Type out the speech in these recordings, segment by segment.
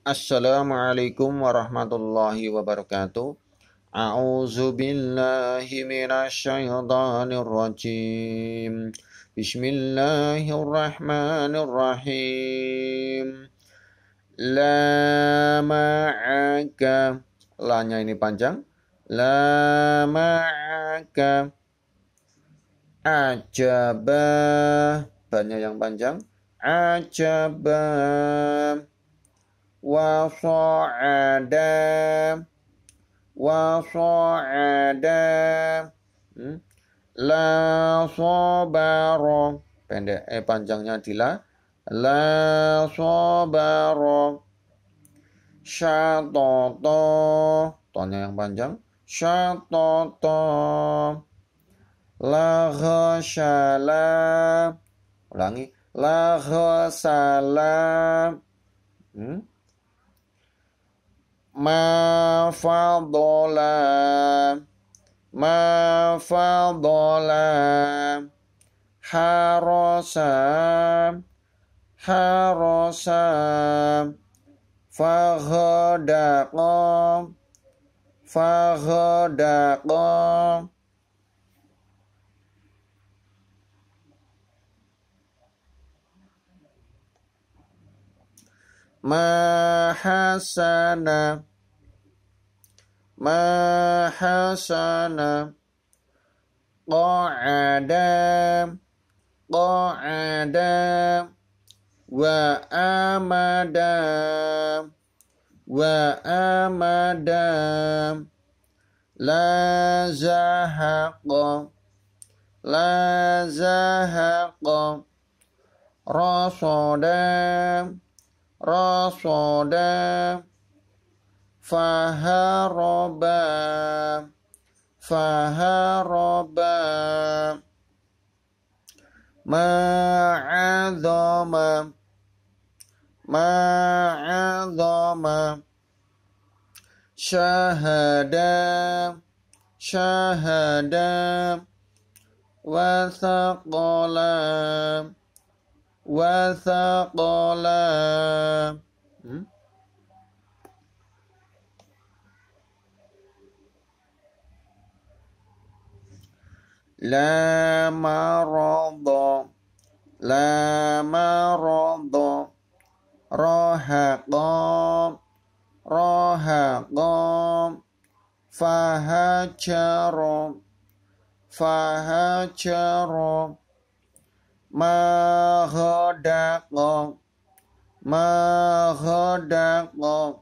Assalamualaikum warahmatullahi wabarakatuh. A'udzu billahi minasyaitonir rajim. Bismillahirrahmanirrahim. La ma'aka. Lanya ini panjang. La ma'aka. Ajabah. Banyak yang panjang. Ajabah وصعدا وصعدا hmm? la sabar, pendek eh panjangnya dila, la sabar, sobaro syatoto yang panjang syatoto la ghasala ulangi la ghasala hmm? mafadola mafadola harosa harosa fahadaqa fahadaqa mahasana mahasana qa'ada qa'ada wa amada wa amada la zahaqa la zahaqa rasoda rasoda فهربا فهربا ما عظم شهدا شهدا وثقلا وثقلا hmm? لا مرض لا مرض رهقام رهقام فهجر فهجر مغدق مغدق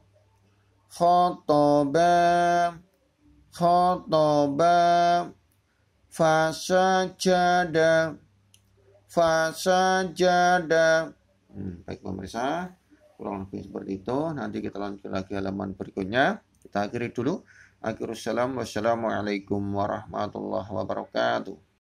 خطبا خطبا fasa fasajada fasajada hmm, baik pemirsa kurang lebih seperti itu nanti kita lanjut lagi halaman berikutnya kita akhiri dulu akhirussalam wassalamualaikum warahmatullahi wabarakatuh